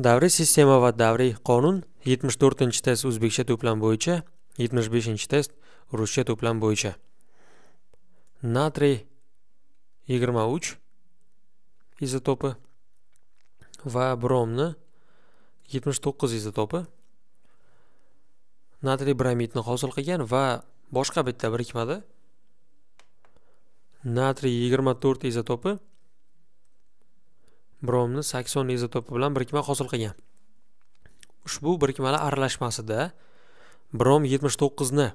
davriy sistema va davriy qonun 74 test o'zbekcha to'plam bo'yicha 75 test ruscha to'plam bo'yicha natriy 23 izotopi va bromni 79 izotopi natriy bromidni hosil qilgan va boshqa bitta birikmada natriy 24 izotopi bromni sakson izotopi bilan birikma hosil qilgan ushbu birikmalar aralashmasida brom yetmish to'qqizni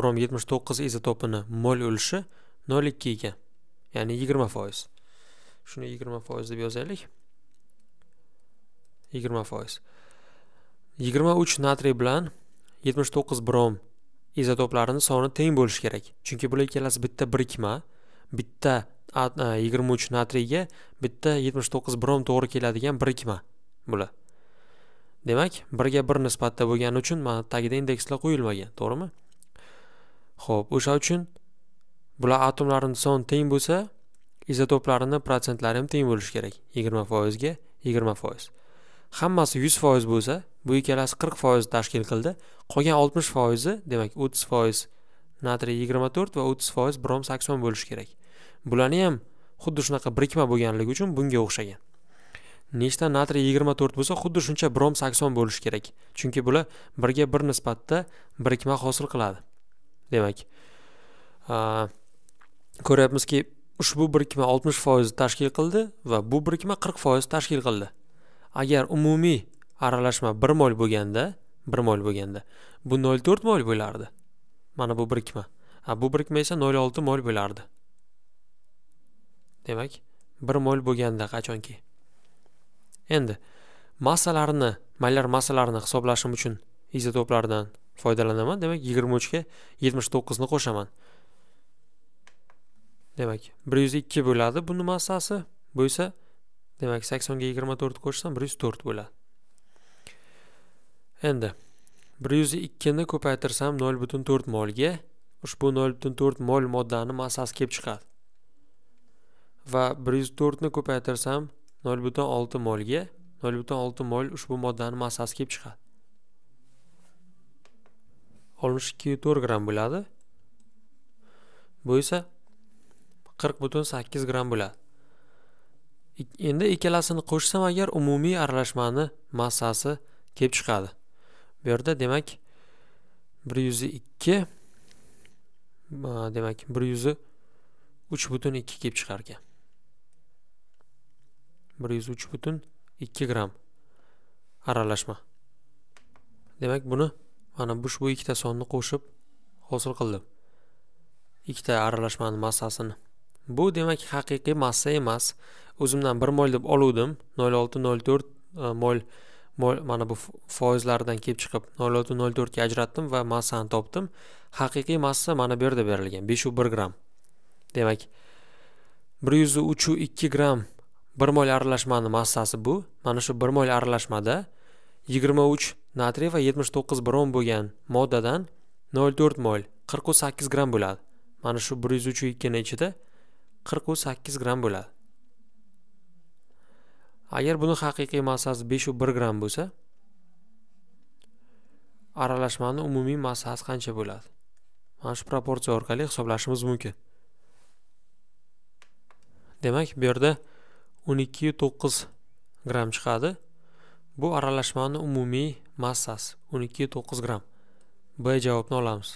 brom yetmish to'qqiz izotopini mol ulushi nol ikki ekan ya'ni yigirma foiz shuni yigirma foiz deb yozaylik yigirma foiz yigirma uch natriy bilan yetmish to'qqiz brom izotoplarini soni teng bo'lishi kerak chunki bular ikkalasi bitta birikma bitta e, yigirma uch natriyga bitta yetmish to'qqiz brom to'g'ri keladigan birikma bular demak birga bir nisbatda bo'lgani uchun mana tagida indekslar qo'yilmagan to'g'rimi ho'p o'sha uchun bular atomlarini soni teng bo'lsa izotoplarini protsentlari ham teng bo'lishi kerak yigirma foizga yigirma foiz hammasi yuz foiz bo'lsa bu ikkalasi qirq foiz tashkil qildi qolgan oltmish foizi demak o'ttiz foiz natriy yigirma to'rt va o'ttiz foiz brom sakson bo'lishi kerak bularni ham xuddi shunaqa birikma bo'lganligi uchun bunga o'xshagan nechta natriy yigirma to'rt bo'lsa xuddi shuncha brom sakson bo'lishi kerak chunki bular birga bir nisbatda birikma hosil qiladi demak ko'ryapmizki ushbu birikma oltmish foiz tashkil qildi va bu birikma qirq foiz tashkil qildi agar umumiy aralashma bir mol bo'lganda bir mol bo'lganda bu nol to'rt mol bo'lardi mana bu birikma a bu birikma esa nol olti mol bo'lardi demak bir mo'l bo'lganda qachonki endi massalarni maylar massalarini hisoblashim uchun izotoplardan foydalanaman demak yigirma uchga yetmish to'qqizni qo'shaman demak bir yuz ikki bo'ladi buni massasi bu esa demak saksonga yigirma to'rt qo'shsam bir yuz to'rt bo'ladi endi bir yuz ikkini ko'paytirsam nol butun to'rt molga ushbu nol butun to'rt mol moddani massasi kelib chiqadi va bir yuz to'rtni ko'paytirsam nol butun olti molga nol butun olti mol ushbu moddani massasi kelib chiqadi oltmish ikki to'rt gramm bo'ladi bu esa qirq butun sakkiz gramm bo'ladi endi ikkalasini qo'shsam agar umumiy aralashmani massasi kelib chiqadi bu yerda demak bir yuz ikki demak bir yuz uch butun ikki kelib chiqarkan bir yuz uch butun ikki gramm aralashma demak buni mana bu bu ikkita sonni qo'shib hosil qildim ikkita aralashmani massasini bu demak haqiqiy massa emas o'zimdan bir mol deb oluvdim nol olti nol to'rt e, mol mol mana bu foizlardan kelib chiqib nol olti nol to'rtga ajratdim va massani topdim haqiqiy massa mana bu yerda berilgan beshu bir gramm demak bir yuz uchu ikki gramm bir mol aralashmani massasi bu mana shu bir mol aralashmada yigirma uch natriy va yetmish to'qqiz brom bo'lgan moddadan nol to'rt mol 48 sakkiz bo'ladi mana shu bir yuz uch ikkini ichida 48 sakkiz bo'ladi agar buni haqiqiy massasi 5,1 bir bo'lsa aralashmani umumiy massasi qancha bo'ladi mana shu proporsiya orqali hisoblashimiz mumkin demak bu yerda o'n ikki to'qqiz gramm chiqadi bu aralashmani umumiy massasi o'n ikki to'qqiz gramm b javobni olamiz